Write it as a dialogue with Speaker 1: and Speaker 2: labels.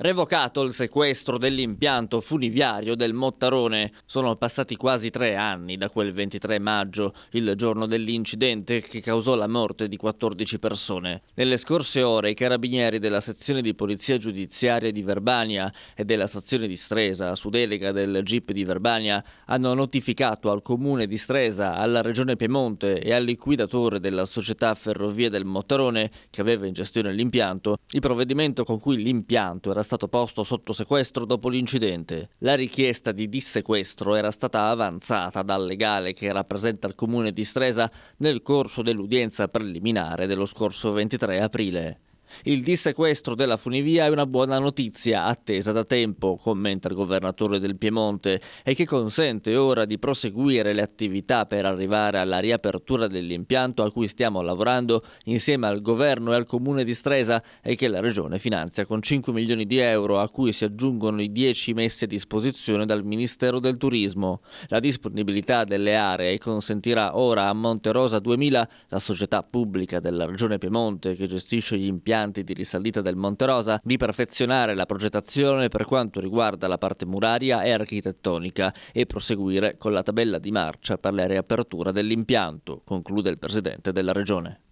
Speaker 1: Revocato il sequestro dell'impianto funiviario del Mottarone. Sono passati quasi tre anni da quel 23 maggio, il giorno dell'incidente che causò la morte di 14 persone. Nelle scorse ore i carabinieri della sezione di polizia giudiziaria di Verbania e della stazione di Stresa, su delega del GIP di Verbania, hanno notificato al comune di Stresa, alla regione Piemonte e al liquidatore della società Ferrovie del Mottarone, che aveva in gestione l'impianto, il provvedimento con cui l'impianto era stato posto sotto sequestro dopo l'incidente. La richiesta di dissequestro era stata avanzata dal legale che rappresenta il comune di Stresa nel corso dell'udienza preliminare dello scorso 23 aprile. Il dissequestro della funivia è una buona notizia attesa da tempo, commenta il governatore del Piemonte, e che consente ora di proseguire le attività per arrivare alla riapertura dell'impianto a cui stiamo lavorando insieme al governo e al comune di Stresa e che la regione finanzia con 5 milioni di euro a cui si aggiungono i 10 messi a disposizione dal Ministero del Turismo. La disponibilità delle aree consentirà ora a Monterosa 2000, la società pubblica della regione Piemonte che gestisce gli impianti impianti di risalita del Monte Rosa, di perfezionare la progettazione per quanto riguarda la parte muraria e architettonica e proseguire con la tabella di marcia per la riapertura dell'impianto, conclude il presidente della regione.